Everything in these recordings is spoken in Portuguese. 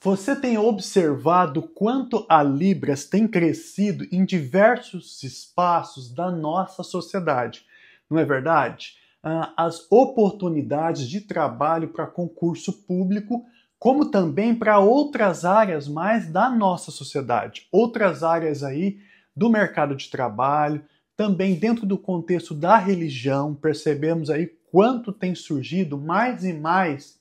Você tem observado quanto a Libras tem crescido em diversos espaços da nossa sociedade, não é verdade? Ah, as oportunidades de trabalho para concurso público, como também para outras áreas mais da nossa sociedade, outras áreas aí do mercado de trabalho, também dentro do contexto da religião, percebemos aí quanto tem surgido mais e mais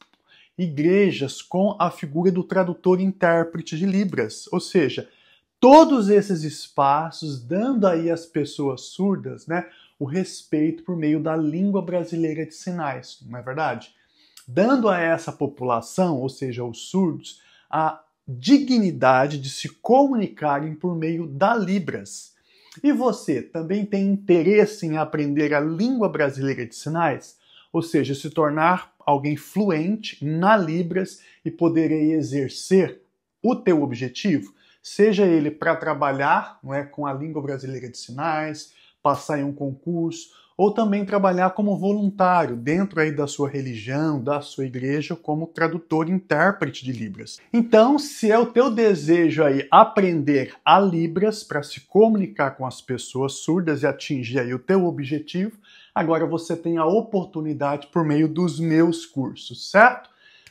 igrejas com a figura do tradutor intérprete de Libras, ou seja, todos esses espaços dando aí às pessoas surdas, né, o respeito por meio da língua brasileira de sinais, não é verdade? Dando a essa população, ou seja, os surdos, a dignidade de se comunicarem por meio da Libras. E você também tem interesse em aprender a língua brasileira de sinais, ou seja, se tornar alguém fluente na Libras e poderei exercer o teu objetivo, seja ele para trabalhar não é, com a língua brasileira de sinais, passar em um concurso, ou também trabalhar como voluntário dentro aí da sua religião, da sua igreja, como tradutor e intérprete de Libras. Então, se é o teu desejo aí aprender a Libras para se comunicar com as pessoas surdas e atingir aí o teu objetivo, agora você tem a oportunidade por meio dos meus cursos, certo?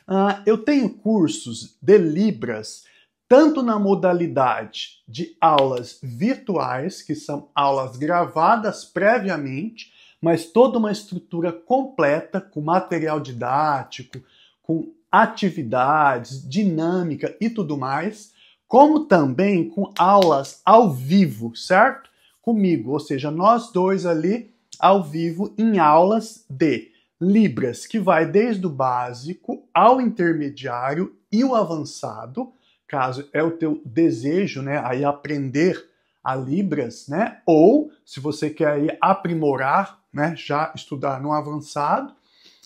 Uh, eu tenho cursos de Libras tanto na modalidade de aulas virtuais, que são aulas gravadas previamente, mas toda uma estrutura completa com material didático, com atividades, dinâmica e tudo mais, como também com aulas ao vivo, certo? Comigo, ou seja, nós dois ali ao vivo em aulas de Libras, que vai desde o básico ao intermediário e o avançado caso é o teu desejo, né, aí aprender a Libras, né? Ou se você quer aí aprimorar, né, já estudar no avançado,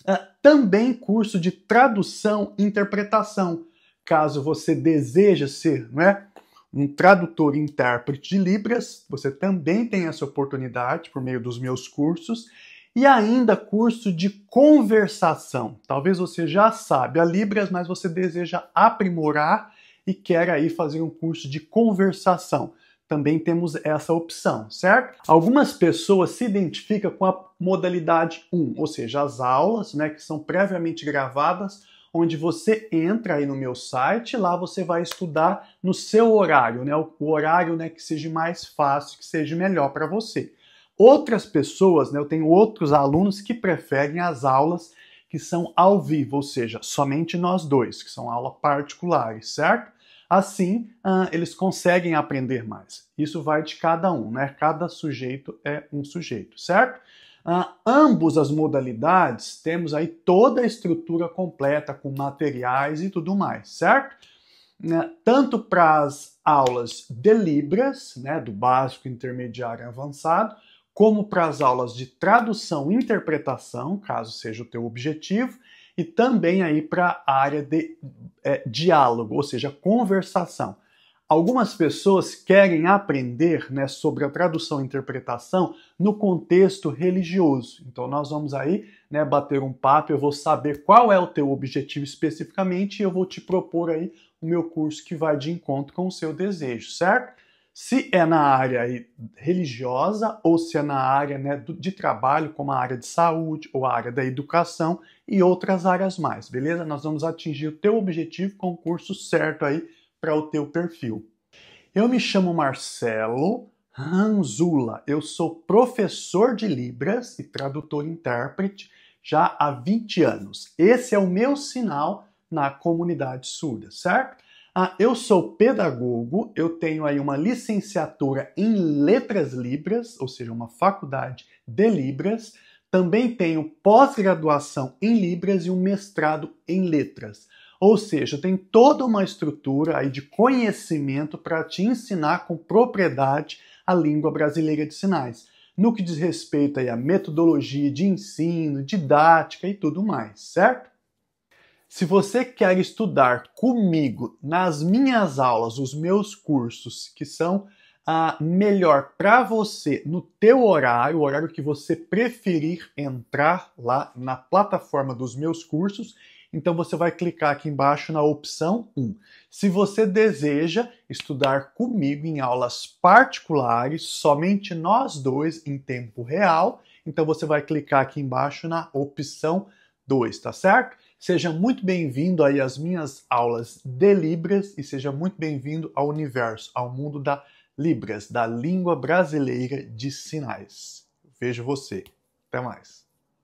eh, também curso de tradução e interpretação. Caso você deseja ser, né, um tradutor e intérprete de Libras, você também tem essa oportunidade por meio dos meus cursos e ainda curso de conversação. Talvez você já sabe a Libras, mas você deseja aprimorar e quer aí fazer um curso de conversação. Também temos essa opção, certo? Algumas pessoas se identificam com a modalidade 1, ou seja, as aulas né, que são previamente gravadas onde você entra aí no meu site, lá você vai estudar no seu horário, né? O horário né, que seja mais fácil, que seja melhor para você. Outras pessoas, né, eu tenho outros alunos que preferem as aulas que são ao vivo, ou seja, somente nós dois, que são aulas particulares, certo? Assim, uh, eles conseguem aprender mais. Isso vai de cada um, né? Cada sujeito é um sujeito, certo? Uh, ambos as modalidades temos aí toda a estrutura completa com materiais e tudo mais, certo? Ah, tanto para as aulas de Libras, né, do básico, intermediário e avançado, como para as aulas de tradução e interpretação, caso seja o teu objetivo, e também aí para a área de é, diálogo, ou seja, conversação. Algumas pessoas querem aprender né, sobre a tradução e interpretação no contexto religioso. Então nós vamos aí né, bater um papo, eu vou saber qual é o teu objetivo especificamente e eu vou te propor aí o meu curso que vai de encontro com o seu desejo, certo? se é na área religiosa ou se é na área né, de trabalho, como a área de saúde ou a área da educação e outras áreas mais, beleza? Nós vamos atingir o teu objetivo com o curso certo aí para o teu perfil. Eu me chamo Marcelo Ranzula, eu sou professor de Libras e tradutor intérprete já há 20 anos. Esse é o meu sinal na comunidade surda, certo? Ah, eu sou pedagogo, eu tenho aí uma licenciatura em letras libras, ou seja, uma faculdade de libras. Também tenho pós-graduação em libras e um mestrado em letras. Ou seja, tem toda uma estrutura aí de conhecimento para te ensinar com propriedade a língua brasileira de sinais, no que diz respeito aí à metodologia de ensino, didática e tudo mais, certo? Se você quer estudar comigo nas minhas aulas, os meus cursos, que são a ah, melhor para você no teu horário, o horário que você preferir entrar lá na plataforma dos meus cursos, então você vai clicar aqui embaixo na opção 1. Se você deseja estudar comigo em aulas particulares, somente nós dois em tempo real, então você vai clicar aqui embaixo na opção 2, tá certo? Seja muito bem-vindo aí às minhas aulas de Libras e seja muito bem-vindo ao universo, ao mundo da Libras, da língua brasileira de sinais. Vejo você. Até mais.